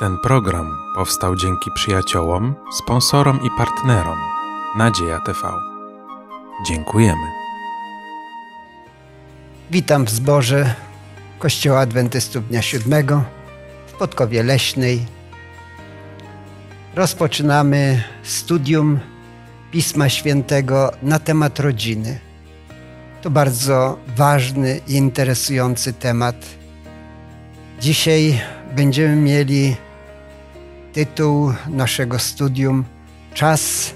Ten program powstał dzięki przyjaciołom, sponsorom i partnerom Nadzieja TV. Dziękujemy. Witam w zborze Kościoła Adwentystów Dnia Siódmego w Podkowie Leśnej. Rozpoczynamy studium Pisma Świętego na temat rodziny. To bardzo ważny i interesujący temat. Dzisiaj będziemy mieli tytuł naszego studium Czas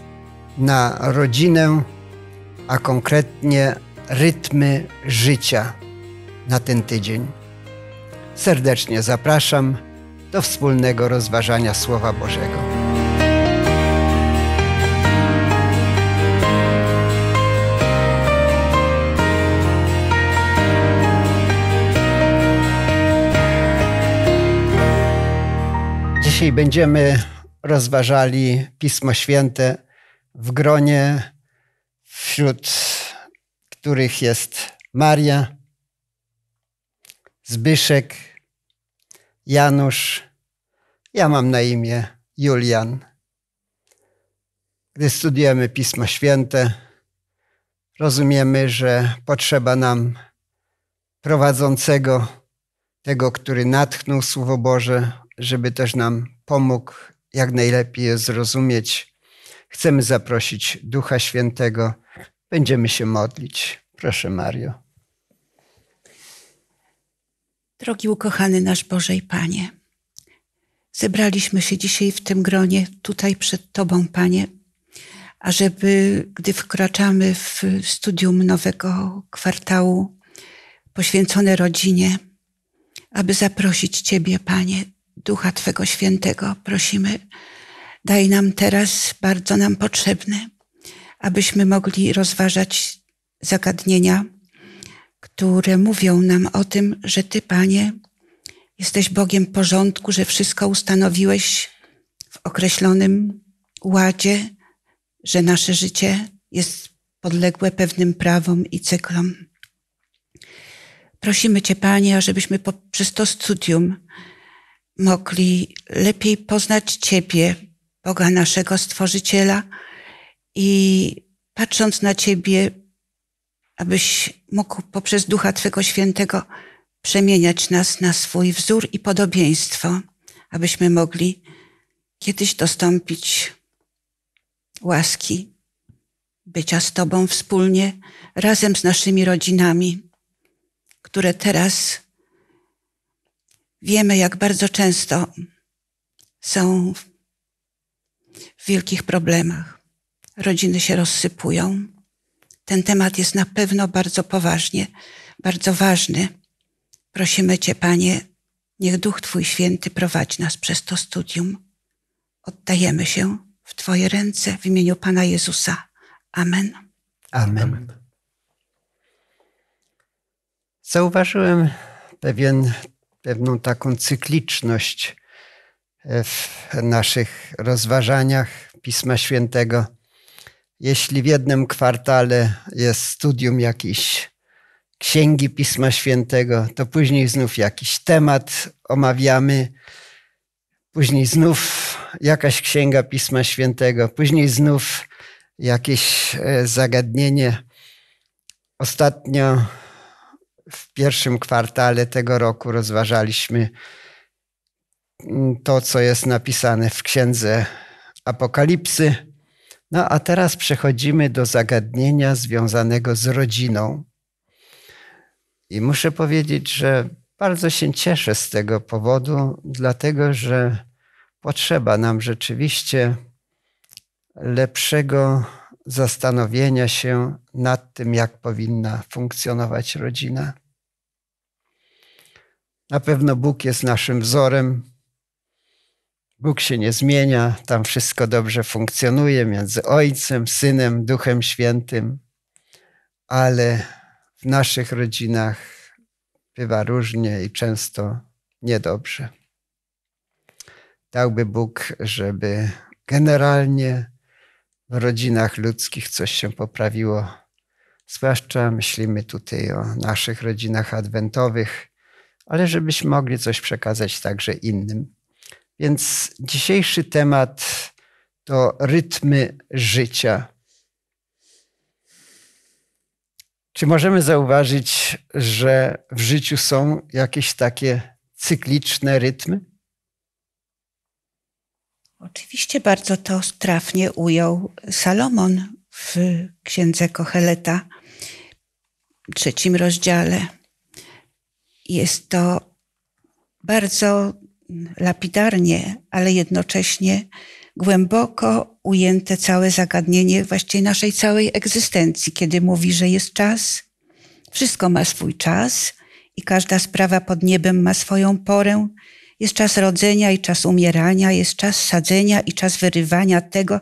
na rodzinę, a konkretnie rytmy życia na ten tydzień. Serdecznie zapraszam do wspólnego rozważania Słowa Bożego. Dzisiaj będziemy rozważali Pismo Święte w gronie, wśród których jest Maria, Zbyszek, Janusz, ja mam na imię Julian. Gdy studiujemy Pismo Święte, rozumiemy, że potrzeba nam prowadzącego, tego, który natchnął Słowo Boże, żeby też nam pomógł jak najlepiej je zrozumieć. Chcemy zaprosić Ducha Świętego. Będziemy się modlić. Proszę, Mario. Drogi ukochany nasz Boże i Panie, zebraliśmy się dzisiaj w tym gronie, tutaj przed Tobą, Panie, ażeby, gdy wkraczamy w studium nowego kwartału poświęcone rodzinie, aby zaprosić Ciebie, Panie, Ducha Twego Świętego prosimy, daj nam teraz bardzo nam potrzebny, abyśmy mogli rozważać zagadnienia, które mówią nam o tym, że Ty, Panie, jesteś Bogiem porządku, że wszystko ustanowiłeś w określonym ładzie, że nasze życie jest podległe pewnym prawom i cyklom. Prosimy Cię, Panie, ażebyśmy przez to studium mogli lepiej poznać Ciebie, Boga naszego Stworzyciela i patrząc na Ciebie, abyś mógł poprzez Ducha Twego Świętego przemieniać nas na swój wzór i podobieństwo, abyśmy mogli kiedyś dostąpić łaski, bycia z Tobą wspólnie, razem z naszymi rodzinami, które teraz Wiemy, jak bardzo często są w wielkich problemach. Rodziny się rozsypują. Ten temat jest na pewno bardzo poważnie, bardzo ważny. Prosimy Cię, Panie, niech Duch Twój Święty prowadzi nas przez to studium. Oddajemy się w Twoje ręce w imieniu Pana Jezusa. Amen. Amen. Amen. Zauważyłem pewien pewną taką cykliczność e, w naszych rozważaniach Pisma Świętego. Jeśli w jednym kwartale jest studium jakiejś księgi Pisma Świętego, to później znów jakiś temat omawiamy, później znów jakaś księga Pisma Świętego, później znów jakieś e, zagadnienie. Ostatnio w pierwszym kwartale tego roku rozważaliśmy mm, to, co jest napisane w księdze Apokalipsy. No a teraz przechodzimy do zagadnienia związanego z rodziną. I muszę powiedzieć, że bardzo się cieszę z tego powodu, dlatego że potrzeba nam rzeczywiście lepszego zastanowienia się nad tym, jak powinna funkcjonować rodzina. Na pewno Bóg jest naszym wzorem. Bóg się nie zmienia, tam wszystko dobrze funkcjonuje między Ojcem, Synem, Duchem Świętym, ale w naszych rodzinach bywa różnie i często niedobrze. Dałby Bóg, żeby generalnie rodzinach ludzkich coś się poprawiło. Zwłaszcza myślimy tutaj o naszych rodzinach adwentowych, ale żebyśmy mogli coś przekazać także innym. Więc dzisiejszy temat to rytmy życia. Czy możemy zauważyć, że w życiu są jakieś takie cykliczne rytmy? Oczywiście bardzo to trafnie ujął Salomon w księdze Kocheleta, trzecim rozdziale. Jest to bardzo lapidarnie, ale jednocześnie głęboko ujęte całe zagadnienie właściwie naszej całej egzystencji, kiedy mówi, że jest czas, wszystko ma swój czas i każda sprawa pod niebem ma swoją porę jest czas rodzenia i czas umierania, jest czas sadzenia i czas wyrywania tego,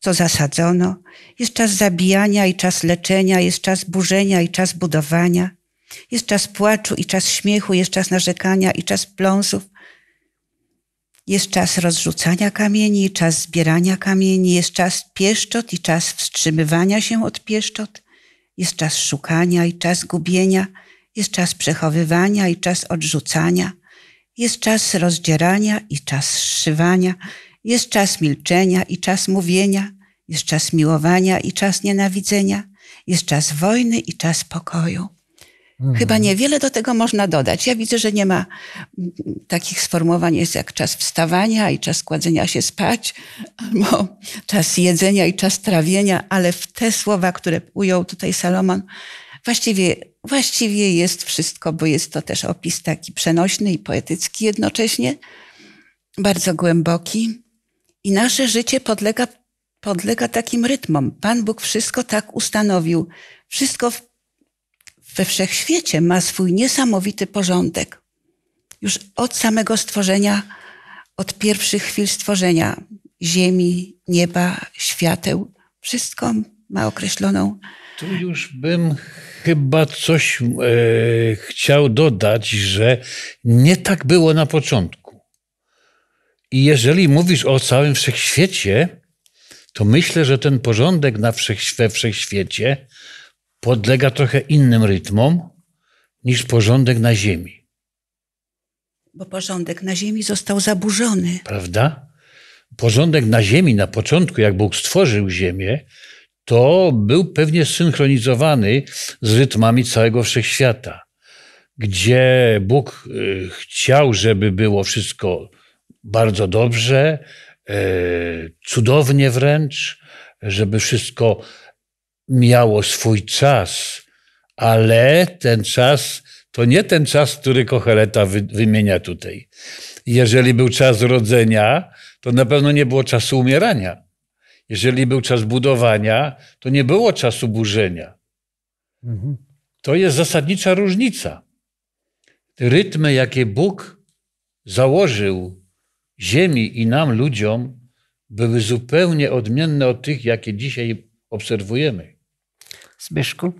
co zasadzono, jest czas zabijania i czas leczenia, jest czas burzenia i czas budowania, jest czas płaczu i czas śmiechu, jest czas narzekania i czas pląsów, jest czas rozrzucania kamieni i czas zbierania kamieni, jest czas pieszczot i czas wstrzymywania się od pieszczot, jest czas szukania i czas gubienia, jest czas przechowywania i czas odrzucania – jest czas rozdzierania i czas szywania, jest czas milczenia i czas mówienia, jest czas miłowania i czas nienawidzenia, jest czas wojny i czas pokoju. Mhm. Chyba niewiele do tego można dodać. Ja widzę, że nie ma takich sformułowań, jest jak czas wstawania i czas kładzenia się spać, albo czas jedzenia i czas trawienia, ale w te słowa, które ujął tutaj Salomon, Właściwie, właściwie jest wszystko, bo jest to też opis taki przenośny i poetycki jednocześnie, bardzo głęboki. I nasze życie podlega, podlega takim rytmom. Pan Bóg wszystko tak ustanowił. Wszystko w, we wszechświecie ma swój niesamowity porządek. Już od samego stworzenia, od pierwszych chwil stworzenia ziemi, nieba, świateł, wszystko ma określoną tu już bym chyba coś e, chciał dodać, że nie tak było na początku. I jeżeli mówisz o całym wszechświecie, to myślę, że ten porządek na wszech, we wszechświecie podlega trochę innym rytmom niż porządek na Ziemi. Bo porządek na Ziemi został zaburzony. Prawda? Porządek na Ziemi na początku, jak Bóg stworzył Ziemię, to był pewnie synchronizowany z rytmami całego wszechświata, gdzie Bóg y, chciał, żeby było wszystko bardzo dobrze, y, cudownie wręcz, żeby wszystko miało swój czas, ale ten czas to nie ten czas, który Kocheleta wymienia tutaj. Jeżeli był czas rodzenia, to na pewno nie było czasu umierania. Jeżeli był czas budowania, to nie było czasu burzenia. Mhm. To jest zasadnicza różnica. Rytmy, jakie Bóg założył ziemi i nam, ludziom, były zupełnie odmienne od tych, jakie dzisiaj obserwujemy. Zbyszku,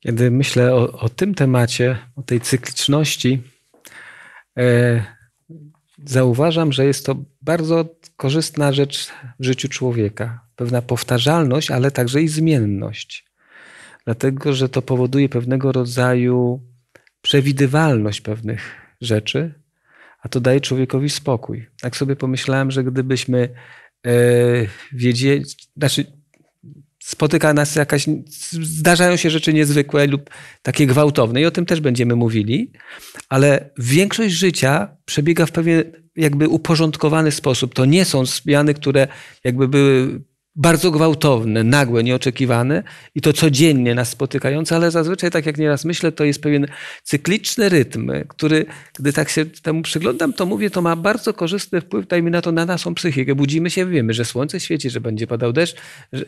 kiedy myślę o, o tym temacie, o tej cykliczności, e, zauważam, że jest to bardzo korzystna rzecz w życiu człowieka. Pewna powtarzalność, ale także i zmienność. Dlatego, że to powoduje pewnego rodzaju przewidywalność pewnych rzeczy, a to daje człowiekowi spokój. Tak sobie pomyślałem, że gdybyśmy yy, wiedzieli, znaczy spotyka nas jakaś, zdarzają się rzeczy niezwykłe lub takie gwałtowne i o tym też będziemy mówili, ale większość życia przebiega w pewien jakby uporządkowany sposób. To nie są zmiany, które jakby były bardzo gwałtowne, nagłe, nieoczekiwane i to codziennie nas spotykające, ale zazwyczaj, tak jak nieraz myślę, to jest pewien cykliczny rytm, który, gdy tak się temu przyglądam, to mówię, to ma bardzo korzystny wpływ, dajmy na to, na naszą psychikę. Budzimy się, wiemy, że słońce świeci, że będzie padał deszcz.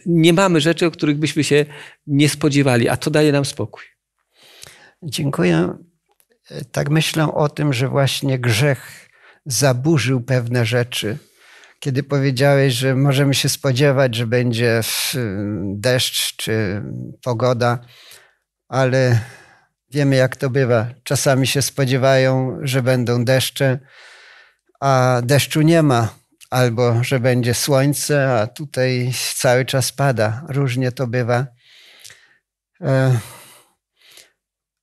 Nie mamy rzeczy, o których byśmy się nie spodziewali, a to daje nam spokój. Dziękuję. Tak myślę o tym, że właśnie grzech zaburzył pewne rzeczy. Kiedy powiedziałeś, że możemy się spodziewać, że będzie deszcz czy pogoda, ale wiemy jak to bywa. Czasami się spodziewają, że będą deszcze, a deszczu nie ma, albo że będzie słońce, a tutaj cały czas pada. Różnie to bywa. E,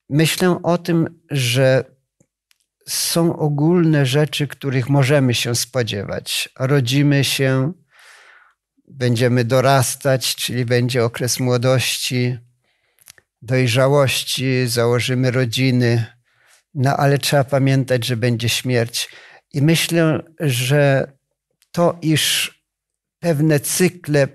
myślę o tym, że są ogólne rzeczy, których możemy się spodziewać. Rodzimy się, będziemy dorastać, czyli będzie okres młodości, dojrzałości, założymy rodziny, no ale trzeba pamiętać, że będzie śmierć. I myślę, że to, iż pewne cykle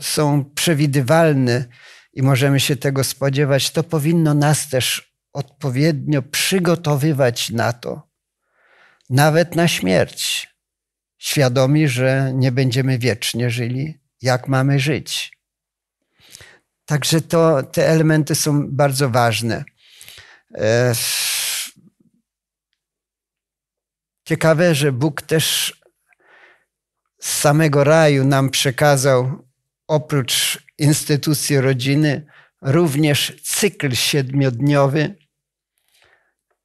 są przewidywalne i możemy się tego spodziewać, to powinno nas też odpowiednio przygotowywać na to, nawet na śmierć, świadomi, że nie będziemy wiecznie żyli, jak mamy żyć. Także to, te elementy są bardzo ważne. E, ciekawe, że Bóg też z samego raju nam przekazał oprócz instytucji rodziny również cykl siedmiodniowy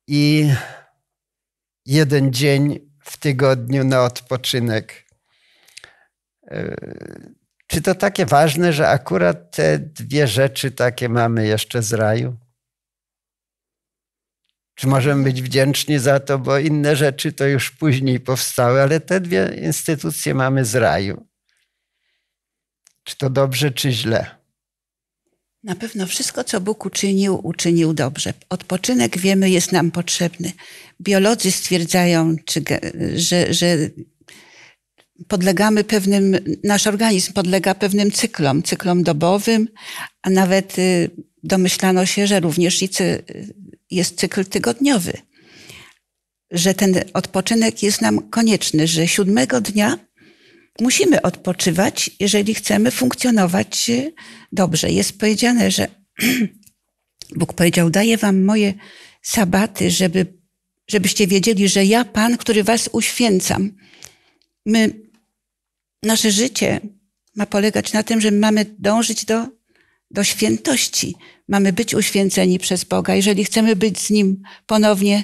i jeden dzień w tygodniu na odpoczynek. E, czy to takie ważne, że akurat te dwie rzeczy takie mamy jeszcze z raju? Czy możemy być wdzięczni za to, bo inne rzeczy to już później powstały, ale te dwie instytucje mamy z raju. Czy to dobrze, czy źle? Na pewno wszystko, co Bóg uczynił, uczynił dobrze. Odpoczynek, wiemy, jest nam potrzebny. Biolodzy stwierdzają, czy, że, że podlegamy pewnym, nasz organizm podlega pewnym cyklom, cyklom dobowym, a nawet y, domyślano się, że również jest cykl tygodniowy. Że ten odpoczynek jest nam konieczny, że siódmego dnia musimy odpoczywać, jeżeli chcemy funkcjonować e, dobrze. Jest powiedziane, że Bóg powiedział: Daję wam moje sabaty, żeby, żebyście wiedzieli, że ja, Pan, który was uświęcam. My, nasze życie ma polegać na tym, że mamy dążyć do, do świętości. Mamy być uświęceni przez Boga. Jeżeli chcemy być z Nim ponownie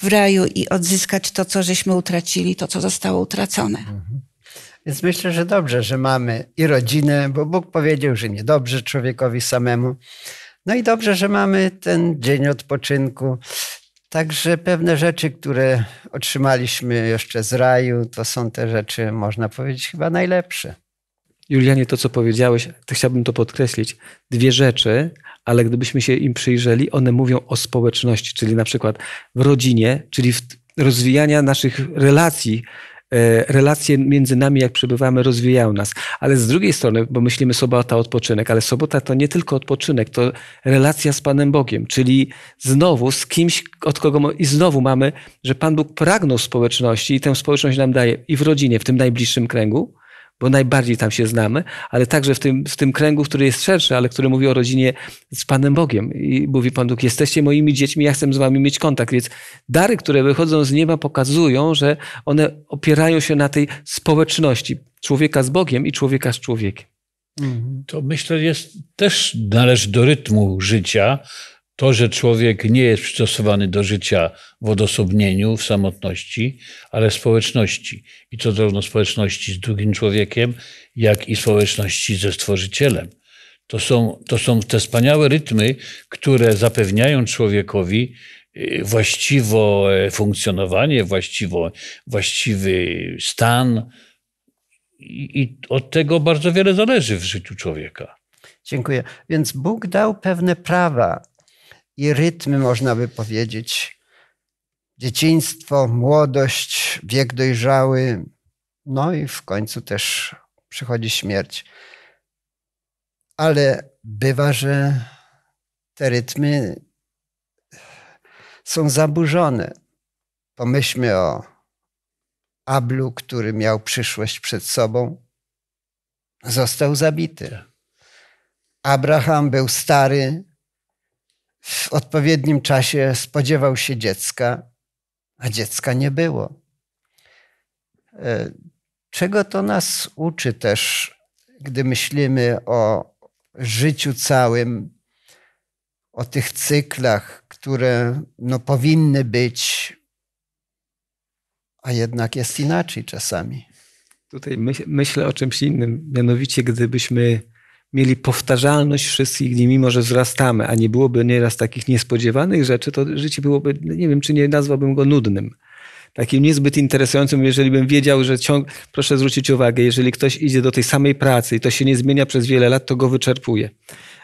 w raju i odzyskać to, co żeśmy utracili, to, co zostało utracone. Mhm. Więc myślę, że dobrze, że mamy i rodzinę, bo Bóg powiedział, że niedobrze człowiekowi samemu. No i dobrze, że mamy ten dzień odpoczynku. Także pewne rzeczy, które otrzymaliśmy jeszcze z raju, to są te rzeczy, można powiedzieć, chyba najlepsze. Julianie, to co powiedziałeś, to chciałbym to podkreślić. Dwie rzeczy, ale gdybyśmy się im przyjrzeli, one mówią o społeczności, czyli na przykład w rodzinie, czyli w rozwijania naszych relacji E, relacje między nami, jak przebywamy, rozwijają nas. Ale z drugiej strony, bo myślimy sobota, odpoczynek, ale sobota to nie tylko odpoczynek, to relacja z Panem Bogiem, czyli znowu z kimś, od kogo i znowu mamy, że Pan Bóg pragnął społeczności i tę społeczność nam daje i w rodzinie, w tym najbliższym kręgu, bo najbardziej tam się znamy, ale także w tym, w tym kręgu, który jest szerszy, ale który mówi o rodzinie z Panem Bogiem. I mówi Pan Bóg, jesteście moimi dziećmi, ja chcę z wami mieć kontakt. Więc dary, które wychodzą z nieba, pokazują, że one opierają się na tej społeczności człowieka z Bogiem i człowieka z człowiekiem. Mhm. To myślę, jest też należy do rytmu życia, to, że człowiek nie jest przystosowany do życia w odosobnieniu, w samotności, ale w społeczności. I to zarówno społeczności z drugim człowiekiem, jak i społeczności ze stworzycielem. To są, to są te wspaniałe rytmy, które zapewniają człowiekowi y, właściwe funkcjonowanie, właściwo, właściwy stan. I, I od tego bardzo wiele zależy w życiu człowieka. Dziękuję. Więc Bóg dał pewne prawa i rytmy, można by powiedzieć. Dzieciństwo, młodość, wiek dojrzały, no i w końcu też przychodzi śmierć. Ale bywa, że te rytmy są zaburzone. Pomyślmy o Ablu, który miał przyszłość przed sobą, został zabity. Abraham był stary, w odpowiednim czasie spodziewał się dziecka, a dziecka nie było. E, czego to nas uczy też, gdy myślimy o życiu całym, o tych cyklach, które no, powinny być, a jednak jest inaczej czasami. Tutaj myślę o czymś innym. Mianowicie, gdybyśmy mieli powtarzalność wszystkich dni, mimo że wzrastamy, a nie byłoby nieraz takich niespodziewanych rzeczy, to życie byłoby, nie wiem, czy nie nazwałbym go nudnym. Takim niezbyt interesującym, jeżeli bym wiedział, że ciąg... Proszę zwrócić uwagę, jeżeli ktoś idzie do tej samej pracy i to się nie zmienia przez wiele lat, to go wyczerpuje.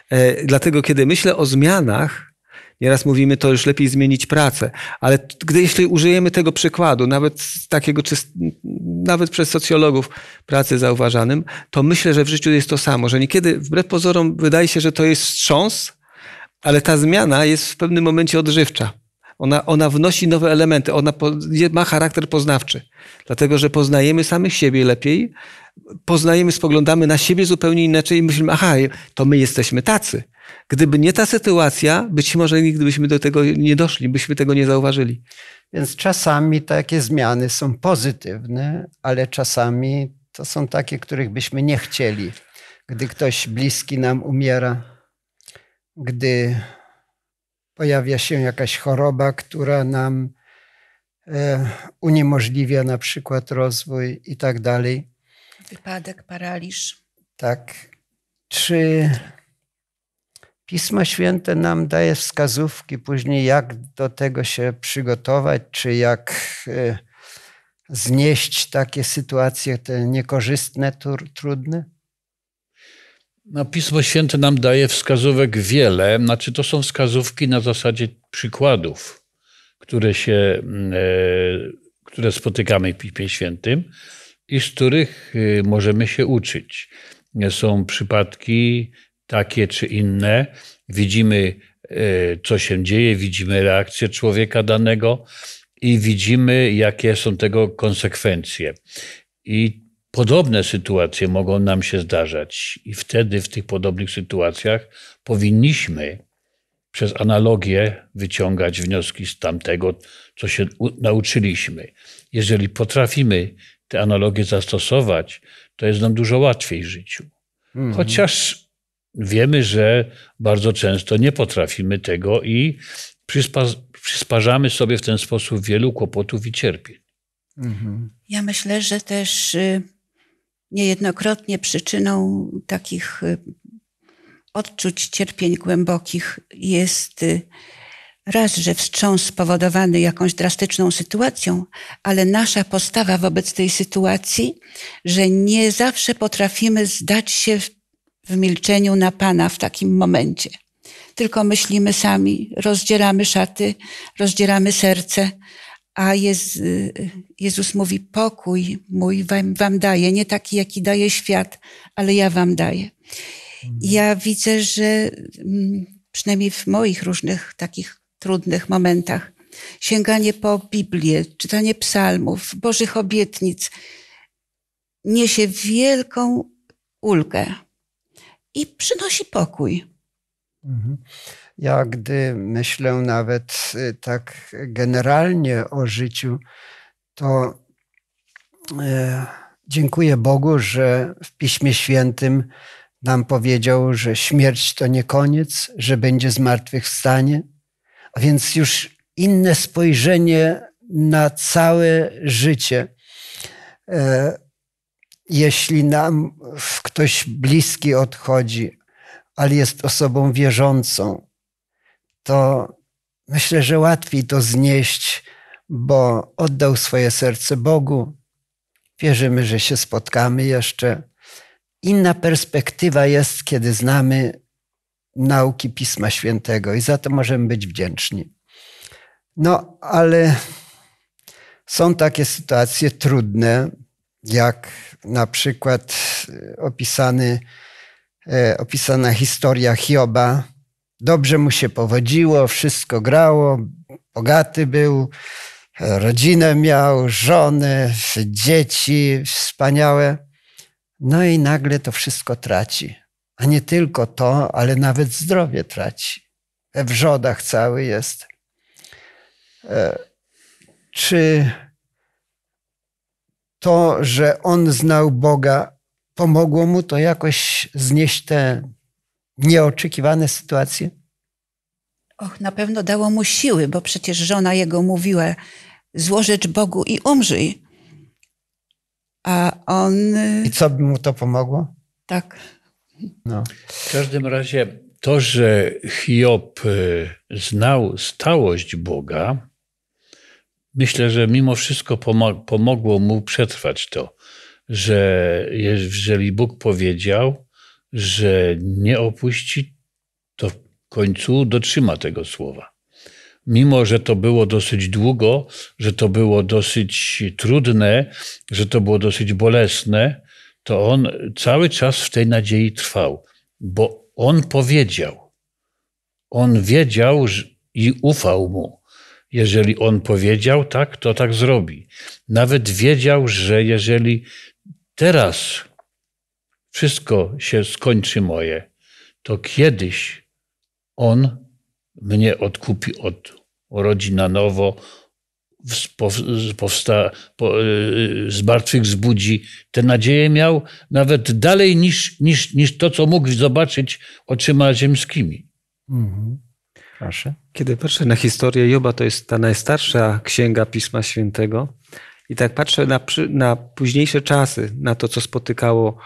E, dlatego, kiedy myślę o zmianach, Nieraz mówimy, to już lepiej zmienić pracę. Ale gdy, jeśli użyjemy tego przykładu, nawet takiego, czy, nawet przez socjologów pracy zauważanym, to myślę, że w życiu jest to samo, że niekiedy wbrew pozorom wydaje się, że to jest wstrząs, ale ta zmiana jest w pewnym momencie odżywcza. Ona, ona wnosi nowe elementy, ona po, ma charakter poznawczy, dlatego że poznajemy samych siebie lepiej, poznajemy, spoglądamy na siebie zupełnie inaczej i myślimy, aha, to my jesteśmy tacy. Gdyby nie ta sytuacja, być może nigdy byśmy do tego nie doszli, byśmy tego nie zauważyli. Więc czasami takie zmiany są pozytywne, ale czasami to są takie, których byśmy nie chcieli. Gdy ktoś bliski nam umiera, gdy pojawia się jakaś choroba, która nam e, uniemożliwia na przykład rozwój i tak dalej. Wypadek, paraliż. Tak. Czy Pismo Święte nam daje wskazówki później, jak do tego się przygotować, czy jak y, znieść takie sytuacje, te niekorzystne, trudne? No, Pismo Święte nam daje wskazówek wiele, znaczy to są wskazówki na zasadzie przykładów, które się, mm, e, które spotykamy w Piśmie Świętym i z których y, możemy się uczyć. Są przypadki takie czy inne. Widzimy, y, co się dzieje, widzimy reakcję człowieka danego i widzimy, jakie są tego konsekwencje. I podobne sytuacje mogą nam się zdarzać, i wtedy w tych podobnych sytuacjach powinniśmy przez analogię wyciągać wnioski z tamtego, co się nauczyliśmy. Jeżeli potrafimy te analogie zastosować, to jest nam dużo łatwiej w życiu. Mhm. Chociaż wiemy, że bardzo często nie potrafimy tego i przysparzamy sobie w ten sposób wielu kłopotów i cierpień. Mhm. Ja myślę, że też y, niejednokrotnie przyczyną takich y, odczuć cierpień głębokich jest y, raz, że wstrząs spowodowany jakąś drastyczną sytuacją, ale nasza postawa wobec tej sytuacji, że nie zawsze potrafimy zdać się w milczeniu na Pana w takim momencie. Tylko myślimy sami, rozdzieramy szaty, rozdzieramy serce, a Jezus, Jezus mówi: Pokój mój wam, wam nie taki, jaki daje świat, ale ja wam daję. Mhm. Ja widzę, że mm, przynajmniej w moich różnych takich trudnych momentach. Sięganie po Biblię, czytanie psalmów, Bożych obietnic niesie wielką ulgę i przynosi pokój. Mhm. Ja, gdy myślę nawet y, tak generalnie o życiu, to e, dziękuję Bogu, że w Piśmie Świętym nam powiedział, że śmierć to nie koniec, że będzie zmartwychwstanie, a więc już inne spojrzenie na całe życie. E, jeśli nam ktoś bliski odchodzi, ale jest osobą wierzącą, to myślę, że łatwiej to znieść, bo oddał swoje serce Bogu. Wierzymy, że się spotkamy jeszcze. Inna perspektywa jest, kiedy znamy nauki Pisma Świętego i za to możemy być wdzięczni. No, ale są takie sytuacje trudne, jak na przykład e, opisany, e, opisana historia Hioba. Dobrze mu się powodziło, wszystko grało, bogaty był, e, rodzinę miał, żony, dzieci wspaniałe. No i nagle to wszystko traci. A nie tylko to, ale nawet zdrowie traci. E, w żodach cały jest. E, czy to, że on znał Boga, pomogło mu to jakoś znieść te nieoczekiwane sytuacje? Och, na pewno dało mu siły, bo przecież żona jego mówiła: Złożycz Bogu i umrzyj. A on. Y, I co by mu to pomogło? Tak. No. W każdym razie to, że Hiob y, znał stałość Boga, myślę, że mimo wszystko pomogło mu przetrwać to, że jeżeli Bóg powiedział, że nie opuści, to w końcu dotrzyma tego słowa. Mimo, że to było dosyć długo, że to było dosyć trudne, że to było dosyć bolesne, to on cały czas w tej nadziei trwał, bo on powiedział. On wiedział i ufał mu. Jeżeli on powiedział tak, to tak zrobi. Nawet wiedział, że jeżeli teraz wszystko się skończy moje, to kiedyś on mnie odkupi od urodzi na nowo, powsta, po, y- y- z zbudzi. Te nadzieje miał nawet dalej niż, niż, niż to, co mógł zobaczyć oczyma ziemskimi. Mhm. Proszę. Kiedy patrzę na historię Joba, to jest ta najstarsza księga Pisma Świętego. I tak patrzę na, na późniejsze czasy, na to, co spotykało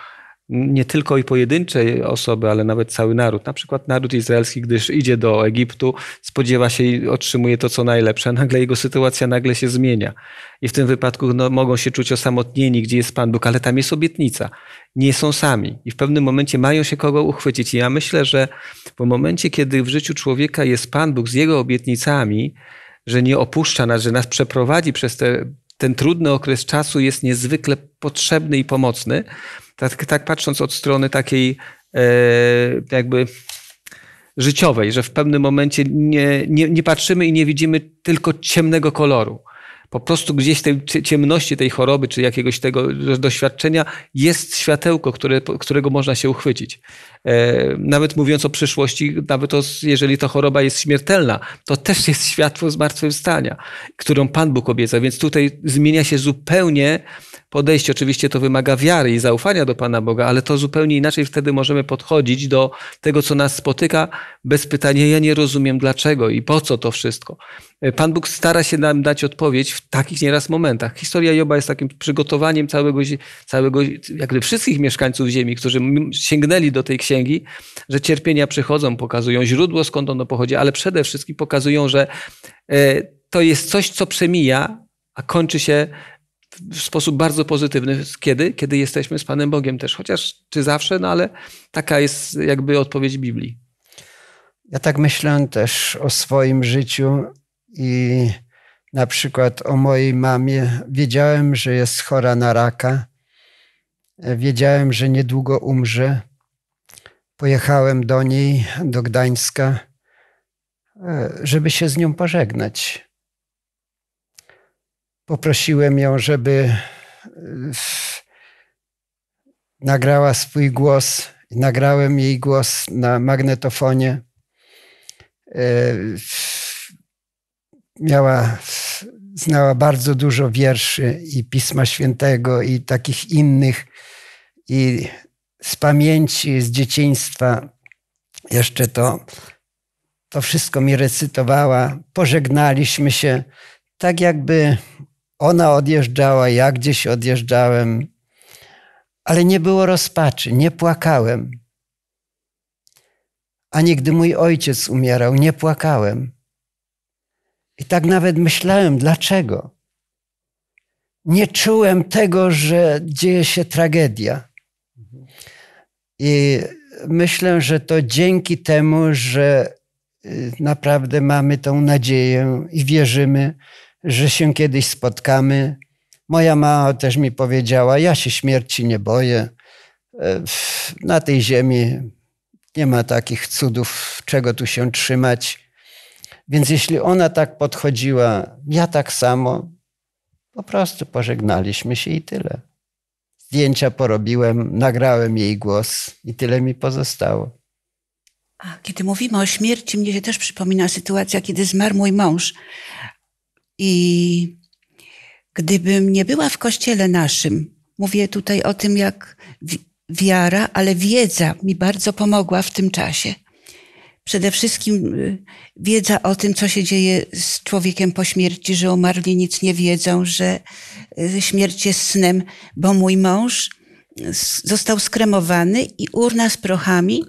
nie tylko i pojedyncze osoby, ale nawet cały naród. Na przykład naród izraelski, gdyż idzie do Egiptu, spodziewa się i otrzymuje to, co najlepsze, a nagle jego sytuacja nagle się zmienia. I w tym wypadku no, mogą się czuć osamotnieni, gdzie jest Pan Bóg, ale tam jest obietnica. Nie są sami i w pewnym momencie mają się kogo uchwycić. I ja myślę, że w momencie, kiedy w życiu człowieka jest Pan Bóg z jego obietnicami, że nie opuszcza nas, że nas przeprowadzi przez te, ten trudny okres czasu, jest niezwykle potrzebny i pomocny tak, tak patrząc od strony takiej e, jakby życiowej, że w pewnym momencie nie, nie, nie patrzymy i nie widzimy tylko ciemnego koloru po prostu gdzieś w tej ciemności tej choroby, czy jakiegoś tego doświadczenia jest światełko, które, którego można się uchwycić. E, nawet mówiąc o przyszłości, nawet o, jeżeli ta choroba jest śmiertelna, to też jest światło zmartwychwstania, którą Pan Bóg obieca. Więc tutaj zmienia się zupełnie podejście. Oczywiście to wymaga wiary i zaufania do Pana Boga, ale to zupełnie inaczej wtedy możemy podchodzić do tego, co nas spotyka, bez pytania: Ja nie rozumiem dlaczego i po co to wszystko. E, Pan Bóg stara się nam dać odpowiedź w takich nieraz momentach. Historia Joba jest takim przygotowaniem całego, całego jakby wszystkich mieszkańców ziemi, którzy sięgnęli do tej księgi, że cierpienia przychodzą, pokazują źródło, skąd ono pochodzi, ale przede wszystkim pokazują, że e, to jest coś, co przemija, a kończy się w sposób bardzo pozytywny. Kiedy? Kiedy jesteśmy z Panem Bogiem też. Chociaż czy zawsze, no ale taka jest jakby odpowiedź Biblii. Ja tak myślę też o swoim życiu i na przykład o mojej mamie. Wiedziałem, że jest chora na raka. Wiedziałem, że niedługo umrze. Pojechałem do niej, do Gdańska, e, żeby się z nią pożegnać. Poprosiłem ją, żeby e, nagrała swój głos. Nagrałem jej głos na magnetofonie. E, miała, znała bardzo dużo wierszy i Pisma Świętego i takich innych. I z pamięci, z dzieciństwa jeszcze to, to wszystko mi recytowała. Pożegnaliśmy się tak jakby ona odjeżdżała, ja gdzieś odjeżdżałem, ale nie było rozpaczy, nie płakałem. Ani gdy mój ojciec umierał, nie płakałem. I tak nawet myślałem, dlaczego. Nie czułem tego, że dzieje się tragedia. I myślę, że to dzięki temu, że y, naprawdę mamy tą nadzieję i wierzymy, że się kiedyś spotkamy. Moja mama też mi powiedziała: Ja się śmierci nie boję. E, na tej ziemi nie ma takich cudów, czego tu się trzymać. Więc jeśli ona tak podchodziła, ja tak samo, po prostu pożegnaliśmy się i tyle. Zdjęcia porobiłem, nagrałem jej głos i tyle mi pozostało. A kiedy mówimy o śmierci, mnie się też przypomina sytuacja, kiedy zmarł mój mąż. I gdybym nie była w kościele naszym, mówię tutaj o tym, jak wiara, ale wiedza mi bardzo pomogła w tym czasie. Przede wszystkim y, wiedza o tym, co się dzieje z człowiekiem po śmierci, że umarli nic nie wiedzą, że y, śmierć jest snem, bo mój mąż y, został skremowany i urna z prochami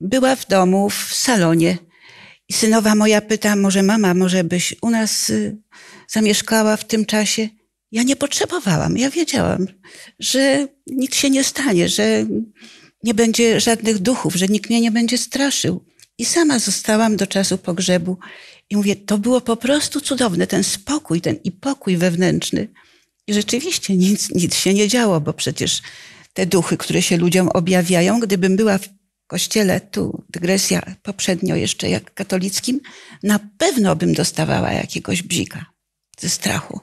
była w domu, w salonie. I synowa moja pyta, może mama, może byś u nas zamieszkała w tym czasie, ja nie potrzebowałam. Ja wiedziałam, że nikt się nie stanie, że nie będzie żadnych duchów, że nikt mnie nie będzie straszył. I sama zostałam do czasu pogrzebu. I mówię, to było po prostu cudowne, ten spokój, ten i pokój wewnętrzny. I rzeczywiście nic, nic się nie działo, bo przecież te duchy, które się ludziom objawiają, gdybym była w kościele, tu dygresja poprzednio jeszcze jak katolickim, na pewno bym dostawała jakiegoś bzika strachu.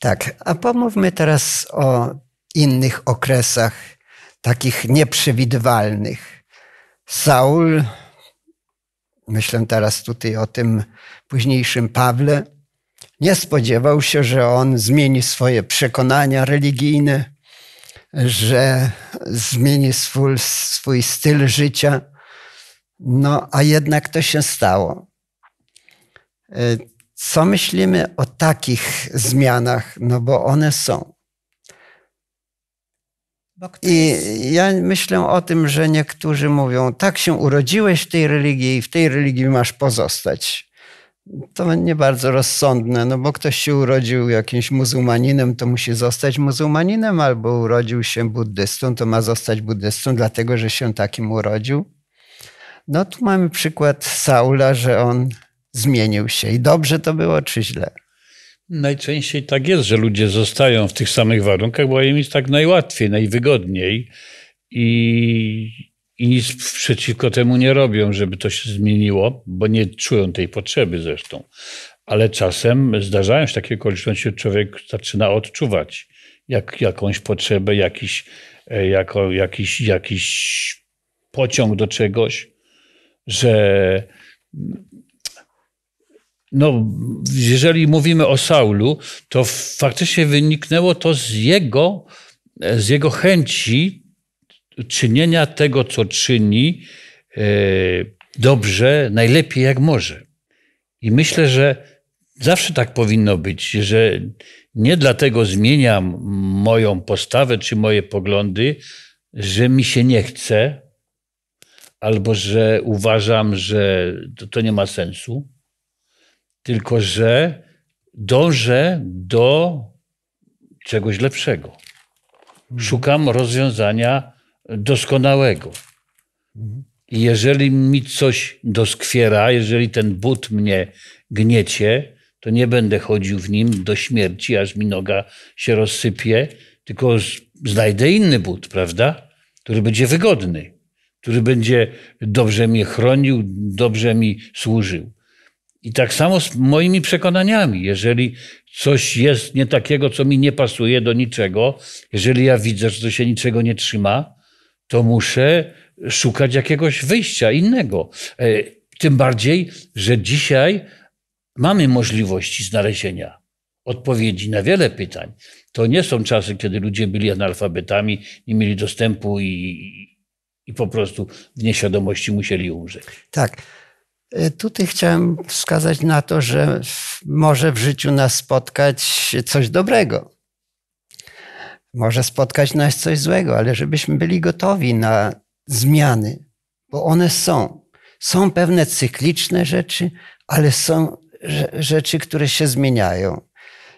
Tak, a pomówmy teraz o innych okresach, takich nieprzewidywalnych. Saul, myślę teraz tutaj o tym późniejszym Pawle, nie spodziewał się, że on zmieni swoje przekonania religijne, że zmieni swój, swój styl życia. No, a jednak to się stało. Co myślimy o takich zmianach? No bo one są. I ja myślę o tym, że niektórzy mówią, tak się urodziłeś w tej religii i w tej religii masz pozostać. To nie bardzo rozsądne, no bo ktoś się urodził jakimś muzułmaninem, to musi zostać muzułmaninem, albo urodził się buddystą, to ma zostać buddystą, dlatego że się takim urodził. No tu mamy przykład Saula, że on zmienił się i dobrze to było, czy źle? Najczęściej tak jest, że ludzie zostają w tych samych warunkach, bo im jest tak najłatwiej, najwygodniej i, i nic przeciwko temu nie robią, żeby to się zmieniło, bo nie czują tej potrzeby zresztą. Ale czasem zdarzają się takie okoliczności, że człowiek zaczyna odczuwać jak, jakąś potrzebę, jakiś, e, jako, jakiś, jakiś pociąg do czegoś, że no, jeżeli mówimy o Saulu, to faktycznie wyniknęło to z jego, z jego chęci czynienia tego, co czyni e, dobrze, najlepiej jak może. I myślę, że zawsze tak powinno być, że nie dlatego zmieniam moją postawę czy moje poglądy, że mi się nie chce, albo że uważam, że to, to nie ma sensu tylko że dążę do czegoś lepszego. Mhm. Szukam rozwiązania doskonałego. I jeżeli mi coś doskwiera, jeżeli ten but mnie gniecie, to nie będę chodził w nim do śmierci, aż mi noga się rozsypie, tylko znajdę inny but, prawda? Który będzie wygodny, który będzie dobrze mnie chronił, dobrze mi służył. I tak samo z moimi przekonaniami. Jeżeli coś jest nie takiego, co mi nie pasuje do niczego, jeżeli ja widzę, że to się niczego nie trzyma, to muszę szukać jakiegoś wyjścia innego. E, tym bardziej, że dzisiaj mamy możliwości znalezienia odpowiedzi na wiele pytań. To nie są czasy, kiedy ludzie byli analfabetami, nie mieli dostępu i, i po prostu w nieświadomości musieli umrzeć. Tak. E, tutaj chciałem wskazać na to, że może w życiu nas spotkać coś dobrego. Może spotkać nas coś złego, ale żebyśmy byli gotowi na zmiany, bo one są. Są pewne cykliczne rzeczy, ale są rzeczy, które się zmieniają.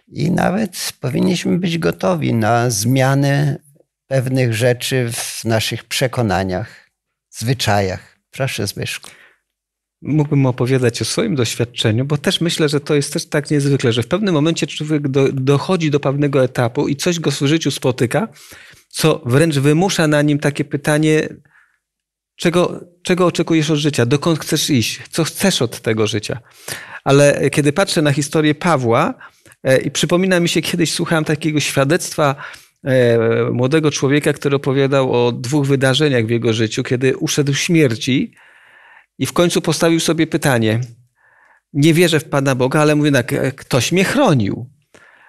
I nawet powinniśmy być gotowi na zmianę pewnych rzeczy w naszych przekonaniach, zwyczajach. Proszę, Zbyszku mógłbym opowiadać o swoim doświadczeniu, bo też myślę, że to jest też tak niezwykle, że w pewnym momencie człowiek do, dochodzi do pewnego etapu i coś go w życiu spotyka, co wręcz wymusza na nim takie pytanie, czego, czego oczekujesz od życia, dokąd chcesz iść, co chcesz od tego życia. Ale kiedy patrzę na historię Pawła e, i przypomina mi się kiedyś, słuchałem takiego świadectwa e, młodego człowieka, który opowiadał o dwóch wydarzeniach w jego życiu, kiedy uszedł śmierci, i w końcu postawił sobie pytanie: Nie wierzę w Pana Boga, ale mówię tak, e, ktoś mnie chronił.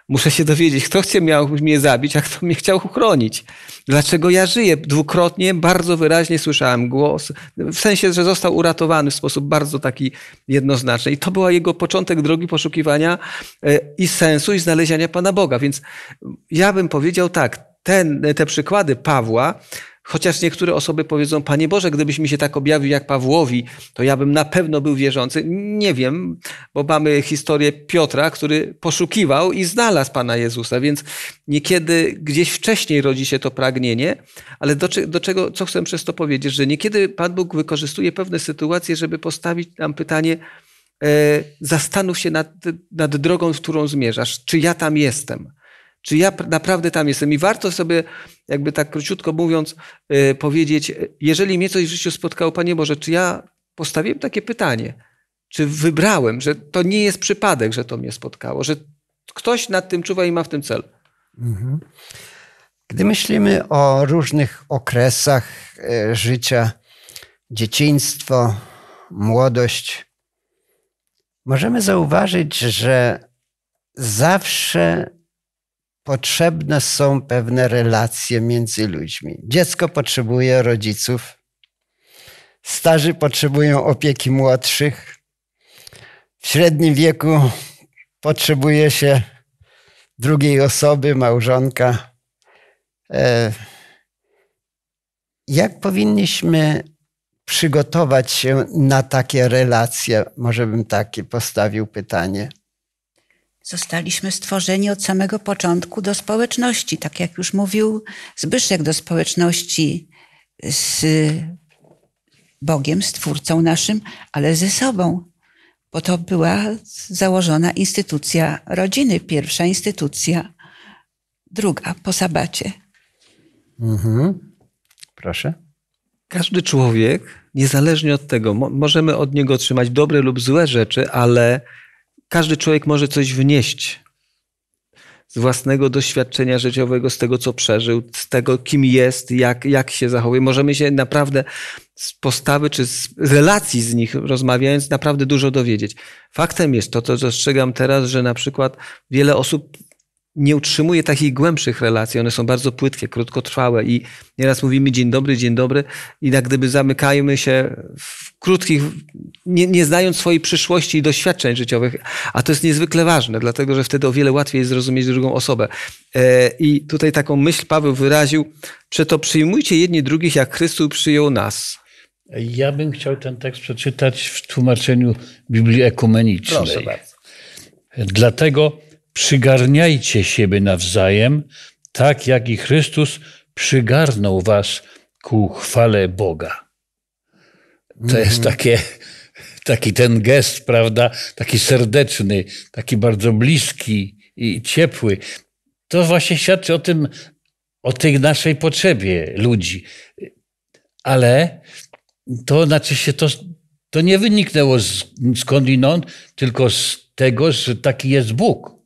Muszę się dowiedzieć, kto chciał miał mnie zabić, a kto mnie chciał uchronić. Dlaczego ja żyję? Dwukrotnie bardzo wyraźnie słyszałem głos, w sensie, że został uratowany w sposób bardzo taki jednoznaczny. I to była jego początek drogi poszukiwania e, i sensu, i znalezienia Pana Boga. Więc ja bym powiedział tak, ten, te przykłady Pawła Chociaż niektóre osoby powiedzą, Panie Boże, gdybyś mi się tak objawił jak Pawłowi, to ja bym na pewno był wierzący. Nie wiem, bo mamy historię Piotra, który poszukiwał i znalazł Pana Jezusa, więc niekiedy gdzieś wcześniej rodzi się to pragnienie, ale do, do czego, co chcę przez to powiedzieć, że niekiedy Pan Bóg wykorzystuje pewne sytuacje, żeby postawić nam pytanie, e, zastanów się nad, nad drogą, w którą zmierzasz, czy ja tam jestem czy ja naprawdę tam jestem? I warto sobie, jakby tak króciutko mówiąc, yy, powiedzieć, jeżeli mnie coś w życiu spotkało, Panie Boże, czy ja postawiłem takie pytanie? Czy wybrałem, że to nie jest przypadek, że to mnie spotkało, że ktoś nad tym czuwa i ma w tym cel? Mhm. Gdy myślimy o różnych okresach y, życia, dzieciństwo, młodość, możemy zauważyć, że zawsze potrzebne są pewne relacje między ludźmi. Dziecko potrzebuje rodziców, starzy potrzebują opieki młodszych, w średnim wieku potrzebuje się drugiej osoby, małżonka. E, jak powinniśmy przygotować się na takie relacje? Może bym takie postawił pytanie. Zostaliśmy stworzeni od samego początku do społeczności, tak jak już mówił Zbyszek, do społeczności z Bogiem, Stwórcą naszym, ale ze sobą, bo to była założona instytucja rodziny, pierwsza instytucja, druga po sabacie. Mhm. Proszę. Każdy człowiek, niezależnie od tego, możemy od niego otrzymać dobre lub złe rzeczy, ale każdy człowiek może coś wnieść z własnego doświadczenia życiowego, z tego, co przeżył, z tego, kim jest, jak, jak się zachowuje. Możemy się naprawdę z postawy czy z relacji z nich rozmawiając, naprawdę dużo dowiedzieć. Faktem jest to, co dostrzegam teraz, że na przykład wiele osób nie utrzymuje takich głębszych relacji. One są bardzo płytkie, krótkotrwałe i nieraz mówimy dzień dobry, dzień dobry i tak gdyby zamykajmy się w krótkich, nie, nie znając swojej przyszłości i doświadczeń życiowych, a to jest niezwykle ważne, dlatego że wtedy o wiele łatwiej jest zrozumieć drugą osobę. E, I tutaj taką myśl Paweł wyraził, przeto przyjmujcie jedni drugich, jak Chrystus przyjął nas. Ja bym chciał ten tekst przeczytać w tłumaczeniu Biblii Ekumenicznej. Proszę bardzo. Dlatego Przygarniajcie siebie nawzajem, tak jak i Chrystus przygarnął was ku chwale Boga. To jest mhm. takie, taki ten gest, prawda? Taki serdeczny, taki bardzo bliski i ciepły. To właśnie świadczy o tym, o tej naszej potrzebie ludzi. Ale to znaczy się to, to nie wyniknęło z, skądinąd, tylko z tego, że taki jest Bóg.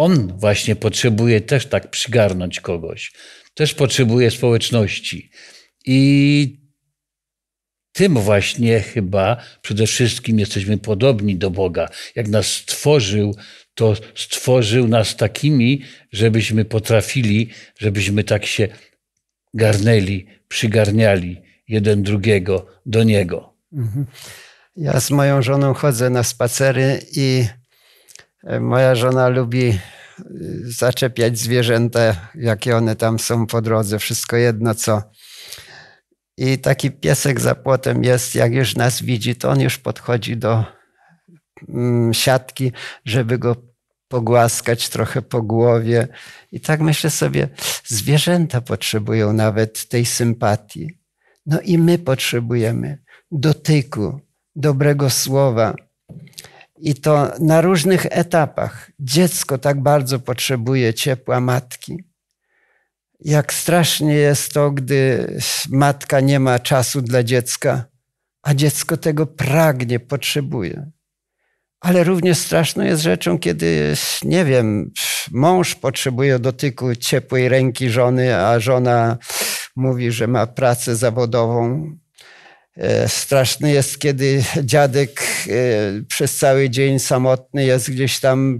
On właśnie potrzebuje też tak przygarnąć kogoś, też potrzebuje społeczności. I tym właśnie chyba przede wszystkim jesteśmy podobni do Boga. Jak nas stworzył, to stworzył nas takimi, żebyśmy potrafili, żebyśmy tak się garnęli, przygarniali jeden drugiego do Niego. Mhm. Ja z moją żoną chodzę na spacery i E, moja żona lubi y, zaczepiać zwierzęta, jakie one tam są po drodze, wszystko jedno co. I taki piesek za płotem jest, jak już nas widzi, to on już podchodzi do mm, siatki, żeby go pogłaskać trochę po głowie. I tak myślę sobie, zwierzęta potrzebują nawet tej sympatii. No i my potrzebujemy dotyku, dobrego słowa i to na różnych etapach. Dziecko tak bardzo potrzebuje ciepła matki. Jak strasznie jest to, gdy matka nie ma czasu dla dziecka, a dziecko tego pragnie, potrzebuje. Ale również straszną jest rzeczą, kiedy, nie wiem, mąż potrzebuje dotyku ciepłej ręki żony, a żona mówi, że ma pracę zawodową E, straszny jest, kiedy dziadek e, przez cały dzień samotny jest gdzieś tam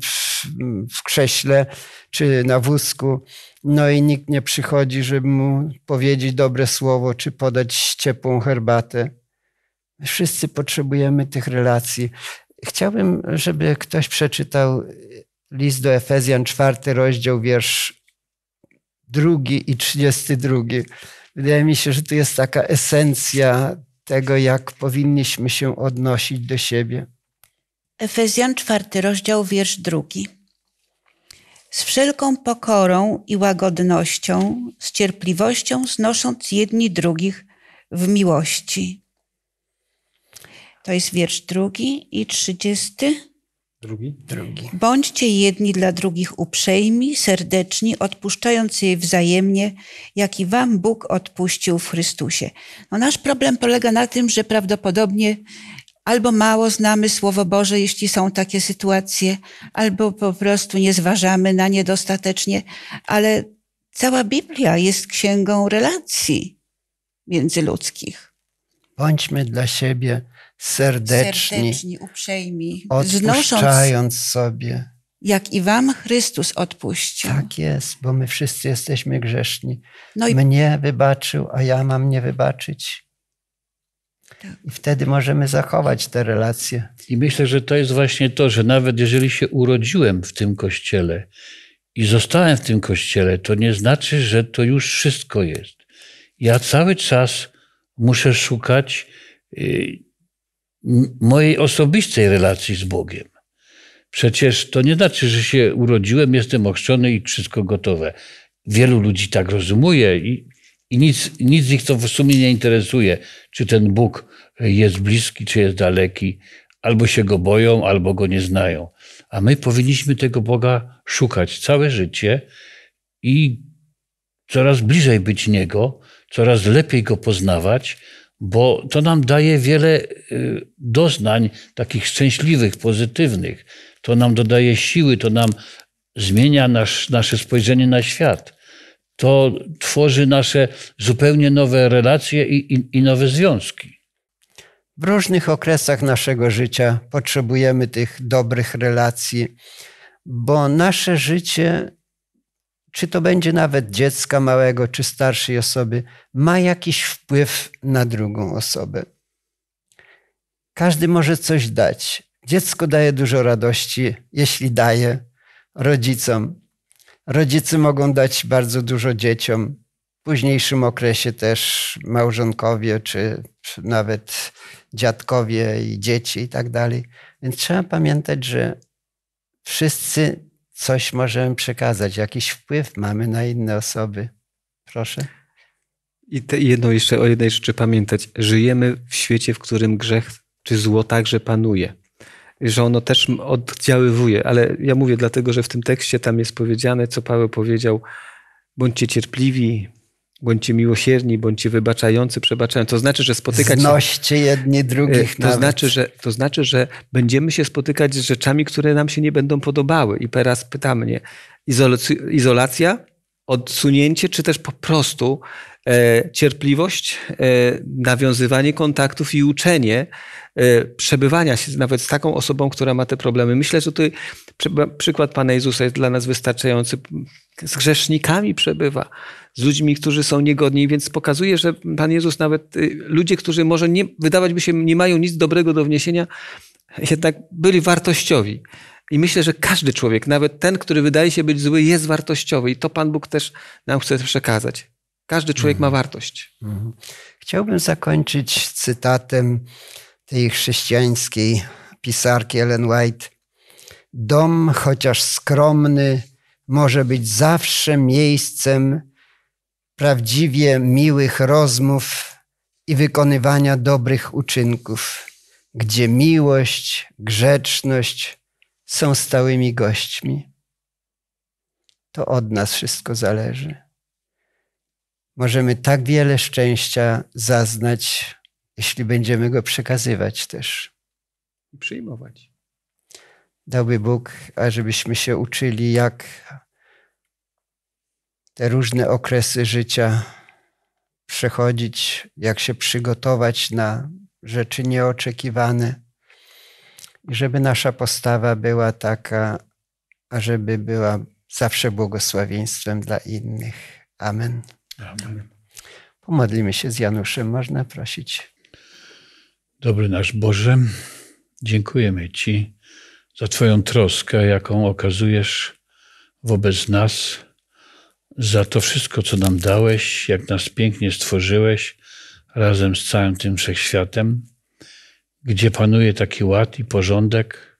w, krześle czy na wózku. No i nikt nie przychodzi, żeby mu powiedzieć dobre słowo, czy podać ciepłą herbatę. Wszyscy potrzebujemy tych relacji. Chciałbym, żeby ktoś przeczytał list do Efezjan, czwarty rozdział, wiersz drugi i trzydziesty drugi. Wydaje mi się, że tu jest taka esencja tego, jak powinniśmy się odnosić do siebie. Efezjan 4, rozdział, wiersz drugi. Z wszelką pokorą i łagodnością, z cierpliwością znosząc jedni drugich w miłości. To jest wiersz drugi i trzydziesty. Drugi? Drugi. Bądźcie jedni dla drugich uprzejmi, serdeczni, odpuszczając jej wzajemnie, jaki wam Bóg odpuścił w Chrystusie. No, nasz problem polega na tym, że prawdopodobnie albo mało znamy Słowo Boże, jeśli są takie sytuacje, albo po prostu nie zważamy na nie dostatecznie, ale cała Biblia jest księgą relacji międzyludzkich. Bądźmy dla siebie serdeczni, serdeczni uprzejmi, odpuszczając sobie. Jak i wam Chrystus odpuścił. Tak jest, bo my wszyscy jesteśmy grzeszni. No i... Mnie wybaczył, a ja mam nie wybaczyć. Tak. I wtedy możemy zachować te relacje. I myślę, że to jest właśnie to, że nawet jeżeli się urodziłem w tym kościele i zostałem w tym kościele, to nie znaczy, że to już wszystko jest. Ja cały czas muszę szukać y, mojej osobistej relacji z Bogiem. Przecież to nie znaczy, że się urodziłem, jestem ochrzczony i wszystko gotowe. Wielu ludzi tak rozumuje i, i nic, nic ich to w sumie nie interesuje, czy ten Bóg jest bliski, czy jest daleki. Albo się go boją, albo go nie znają. A my powinniśmy tego Boga szukać całe życie i coraz bliżej być Niego, coraz lepiej go poznawać, bo to nam daje wiele y, doznań takich szczęśliwych, pozytywnych. To nam dodaje siły, to nam zmienia nasz, nasze spojrzenie na świat. To tworzy nasze zupełnie nowe relacje i, i, i nowe związki. W różnych okresach naszego życia potrzebujemy tych dobrych relacji, bo nasze życie czy to będzie nawet dziecka małego, czy starszej osoby, ma jakiś wpływ na drugą osobę. Każdy może coś dać. Dziecko daje dużo radości, jeśli daje rodzicom. Rodzice mogą dać bardzo dużo dzieciom. W późniejszym okresie też małżonkowie, czy nawet dziadkowie i dzieci i tak dalej. Więc trzeba pamiętać, że wszyscy coś możemy przekazać, jakiś wpływ mamy na inne osoby. Proszę. I te, jedno jeszcze o jednej rzeczy pamiętać. Żyjemy w świecie, w którym grzech czy zło także panuje. Że ono też oddziaływuje, ale ja mówię dlatego, że w tym tekście tam jest powiedziane, co Paweł powiedział: bądźcie cierpliwi, Bądźcie miłosierni, bądźcie wybaczający, przebaczający. To znaczy, że spotykać Znoście się... jedni drugich e, to nawet. znaczy, że To znaczy, że będziemy się spotykać z rzeczami, które nam się nie będą podobały. I teraz pyta mnie, izolacja, odsunięcie, czy też po prostu e, cierpliwość, e, nawiązywanie kontaktów i uczenie e, przebywania się nawet z taką osobą, która ma te problemy. Myślę, że tutaj przy, przykład Pana Jezusa jest dla nas wystarczający. Z grzesznikami przebywa z ludźmi, którzy są niegodni, więc pokazuje, że Pan Jezus nawet y, ludzie, którzy może nie, wydawać by się nie mają nic dobrego do wniesienia, jednak byli wartościowi. I myślę, że każdy człowiek, nawet ten, który wydaje się być zły, jest wartościowy i to Pan Bóg też nam chce przekazać. Każdy człowiek mhm. ma wartość. Mhm. Chciałbym zakończyć cytatem tej chrześcijańskiej pisarki Ellen White. Dom, chociaż skromny, może być zawsze miejscem prawdziwie miłych rozmów i wykonywania dobrych uczynków, gdzie miłość, grzeczność są stałymi gośćmi. To od nas wszystko zależy. Możemy tak wiele szczęścia zaznać, jeśli będziemy go przekazywać też. I przyjmować. Dałby Bóg, ażebyśmy się uczyli, jak te różne okresy życia przechodzić, jak się przygotować na rzeczy nieoczekiwane. I żeby nasza postawa była taka, ażeby była zawsze błogosławieństwem dla innych. Amen. Amen. Pomodlimy się z Januszem, można prosić. Dobry nasz Boże, dziękujemy Ci za Twoją troskę, jaką okazujesz wobec nas za to wszystko, co nam dałeś, jak nas pięknie stworzyłeś razem z całym tym wszechświatem, gdzie panuje taki ład i porządek,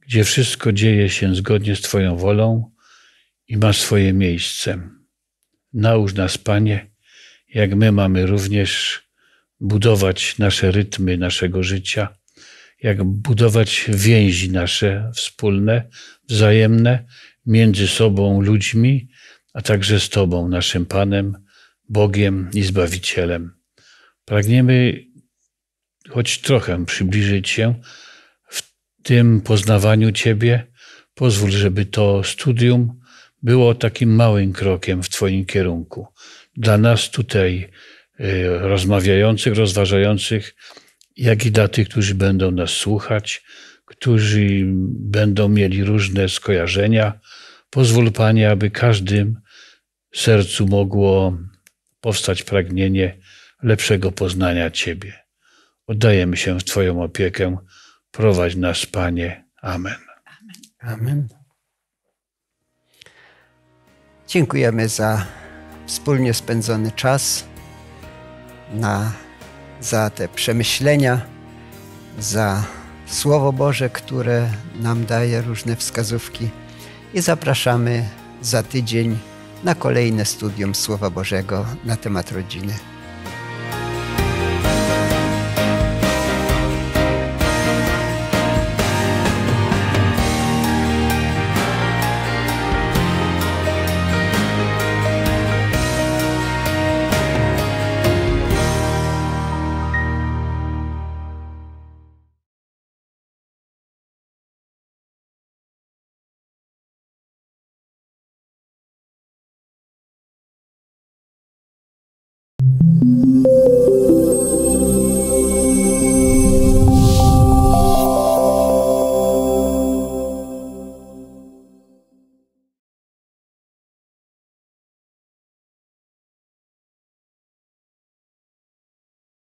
gdzie wszystko dzieje się zgodnie z Twoją wolą i ma swoje miejsce. Nałóż nas, Panie, jak my mamy również budować nasze rytmy naszego życia, jak budować więzi nasze wspólne, wzajemne między sobą ludźmi a także z Tobą, naszym Panem, Bogiem i Zbawicielem. Pragniemy choć trochę przybliżyć się w tym poznawaniu Ciebie. Pozwól, żeby to studium było takim małym krokiem w Twoim kierunku. Dla nas tutaj e, rozmawiających, rozważających, jak i dla tych, którzy będą nas słuchać, którzy będą mieli różne skojarzenia, Pozwól, Panie, aby każdym sercu mogło powstać pragnienie lepszego poznania Ciebie. Oddajemy się w Twoją opiekę. Prowadź nas, Panie. Amen. Amen. Dziękujemy za wspólnie spędzony czas, na, za te przemyślenia, za Słowo Boże, które nam daje różne wskazówki i zapraszamy za tydzień na kolejne studium Słowa Bożego na temat rodziny.